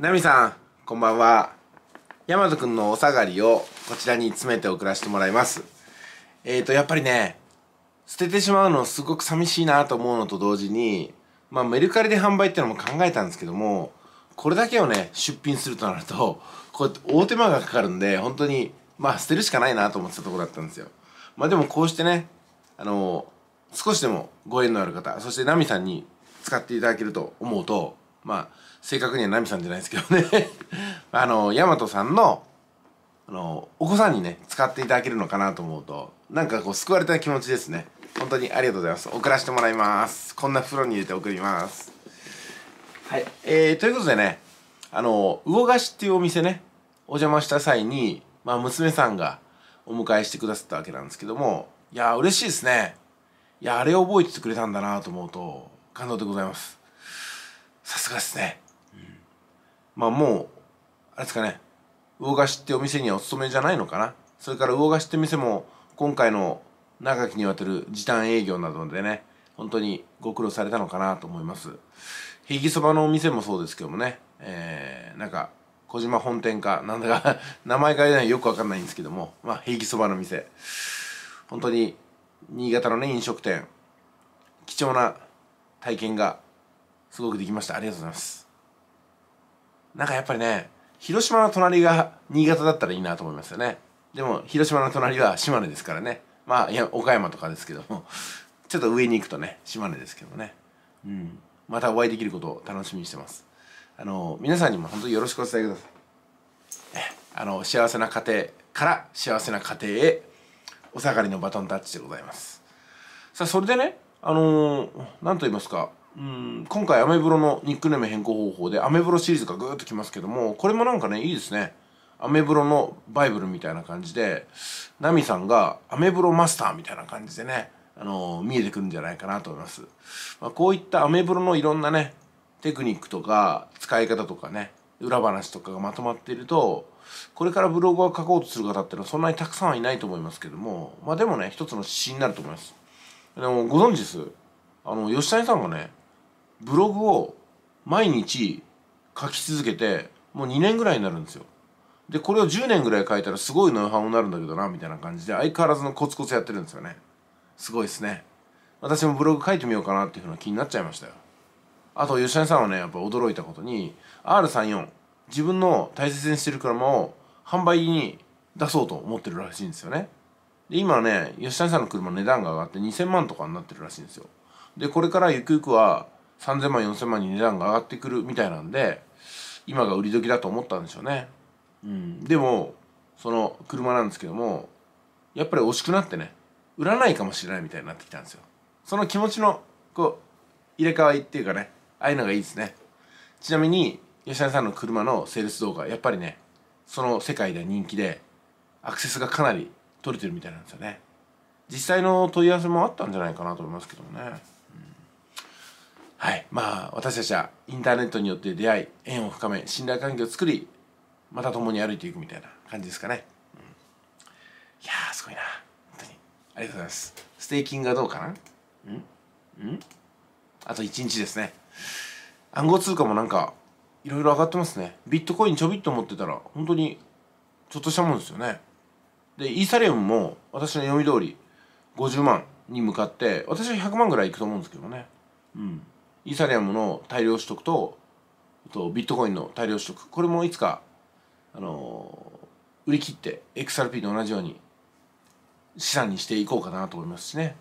ナミさん、こんばんは。ヤマトくんのお下がりをこちらに詰めて送らせてもらいます。えっ、ー、と、やっぱりね、捨ててしまうのすごく寂しいなと思うのと同時に、まあメルカリで販売ってのも考えたんですけども、これだけをね、出品するとなると、こうやって大手間がかかるんで、本当に、まあ捨てるしかないなと思ってたとこだったんですよ。まあでもこうしてね、あの、少しでもご縁のある方、そしてナミさんに使っていただけると思うと、まあ正確にはナミさんじゃないですけどね あの大和さんのあのお子さんにね使っていただけるのかなと思うとなんかこう救われた気持ちですね本当にありがとうございます送らせてもらいますこんな呂に入れて送りますはいえー、ということでねあの魚菓子っていうお店ねお邪魔した際に、まあ、娘さんがお迎えしてくださったわけなんですけどもいや嬉しいですねいやあれを覚えててくれたんだなと思うと感動でございますがですね、うん、まあもうあれですかね魚菓子ってお店にはお勤めじゃないのかなそれから魚菓子って店も今回の長きにわたる時短営業などでね本当にご苦労されたのかなと思いますひぎそばのお店もそうですけどもねえー、なんか小島本店かなんだか 名前がよくわかんないんですけどもまあ平気そばの店本当に新潟のね飲食店貴重な体験がすごくできましたありがとうございますなんかやっぱりね広島の隣が新潟だったらいいなと思いますよねでも広島の隣は島根ですからねまあいや岡山とかですけどもちょっと上に行くとね島根ですけどねうんまたお会いできることを楽しみにしてますあの皆さんにも本当によろしくお伝えくださいあの幸せな家庭から幸せな家庭へお下がりのバトンタッチでございますさあそれでねあの何、と言いますかうん今回アメブロのニックネーム変更方法でアメブロシリーズがぐーっときますけどもこれもなんかねいいですねアメブロのバイブルみたいな感じでナミさんがアメブロマスターみたいな感じでねあのー、見えてくるんじゃないかなと思います、まあ、こういったアメブロのいろんなねテクニックとか使い方とかね裏話とかがまとまっているとこれからブログを書こうとする方っていうのはそんなにたくさんはいないと思いますけどもまあでもね一つの指針になると思いますでもご存知ですあの吉谷さんがねブログを毎日書き続けてもう2年ぐらいになるんですよでこれを10年ぐらい書いたらすごいノウハウになるんだけどなみたいな感じで相変わらずのコツコツやってるんですよねすごいですね私もブログ書いてみようかなっていうふうな気になっちゃいましたよあと吉谷さんはねやっぱ驚いたことに R34 自分の大切にしてる車を販売に出そうと思ってるらしいんですよねで今ね吉谷さんの車の値段が上がって2000万とかになってるらしいんですよでこれからゆくゆくは3000万4000万に値段が上がってくるみたいなんで今が売り時だと思ったんでしょうね、うん、でもその車なんですけどもやっぱり惜しくなってね売らないかもしれないみたいになってきたんですよその気持ちのこう入れ替わりっていうかねああいうのがいいですねちなみに吉田さんの車のセールス動画やっぱりねその世界で人気でアクセスがかなり取れてるみたいなんですよね実際の問い合わせもあったんじゃないかなと思いますけどもねまあ、私たちはインターネットによって出会い縁を深め信頼関係を作りまた共に歩いていくみたいな感じですかね、うん、いやすごいな本当にありがとうございますステーキングはどうかなんんあと1日ですね暗号通貨もなんかいろいろ上がってますねビットコインちょびっと持ってたら本当にちょっとしたもんですよねでイーサリアムも私の読み通り50万に向かって私は100万ぐらいいくと思うんですけどねうんイーサリアムの大量取得ととビットコインの大量取得これもいつか、あの売り切って XRP と同じように資産にしていこうかなと思いますしね、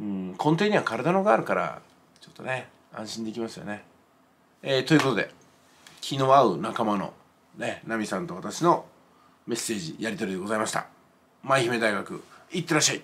うん、根底には体のがあるからちょっとね安心できますよね、えー、ということで気の合う仲間のねナミさんと私のメッセージやり取りでございました舞姫大学いってらっしゃい